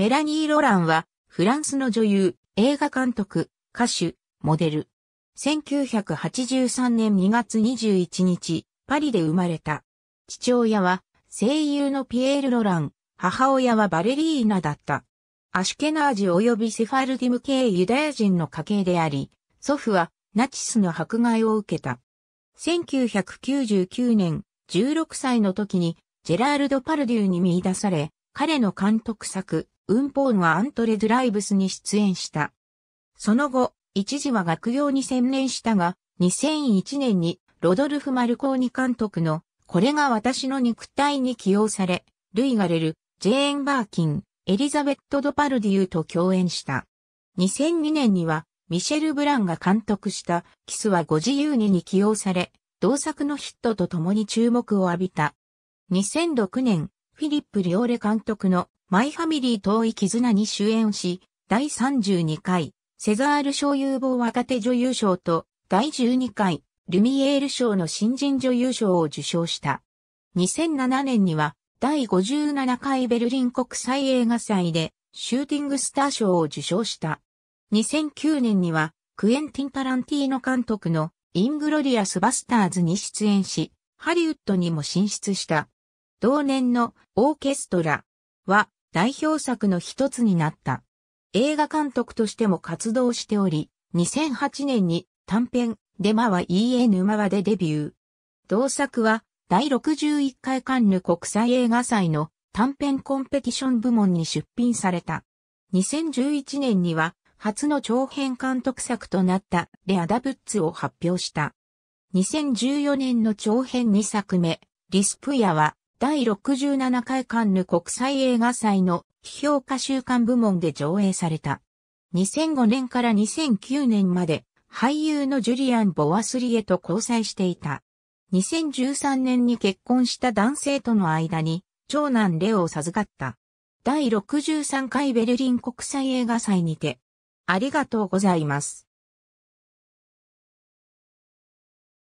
メラニー・ロランは、フランスの女優、映画監督、歌手、モデル。1983年2月21日、パリで生まれた。父親は、声優のピエール・ロラン、母親はバレリーナだった。アシュケナージ及びセファルディム系ユダヤ人の家系であり、祖父はナチスの迫害を受けた。1999年、16歳の時にジェラールド・パルデューに見出され、彼の監督作、運法はアントレ・ドライブスに出演した。その後、一時は学業に専念したが、2001年にロドルフ・マルコーニ監督の、これが私の肉体に起用され、ルイ・ガレル、ジェーン・バーキン、エリザベット・ド・パルディユと共演した。2002年には、ミシェル・ブランが監督した、キスはご自由にに起用され、同作のヒットと共に注目を浴びた。2006年、フィリップ・リオーレ監督のマイファミリー遠い絆に主演し、第32回、セザール賞有望若手女優賞と、第12回、ルミエール賞の新人女優賞を受賞した。2007年には、第57回ベルリン国際映画祭で、シューティングスター賞を受賞した。2009年には、クエンティン・タランティーノ監督のイングロリアス・バスターズに出演し、ハリウッドにも進出した。同年のオーケストラは代表作の一つになった。映画監督としても活動しており、2008年に短編デマは EA 沼和でデビュー。同作は第61回カンヌ国際映画祭の短編コンペティション部門に出品された。2011年には初の長編監督作となったレアダブッツを発表した。2014年の長編2作目、リスプヤは第67回カンヌ国際映画祭の批評家週刊部門で上映された。2005年から2009年まで俳優のジュリアン・ボワスリエと交際していた。2013年に結婚した男性との間に長男レオを授かった。第63回ベルリン国際映画祭にて、ありがとうございます。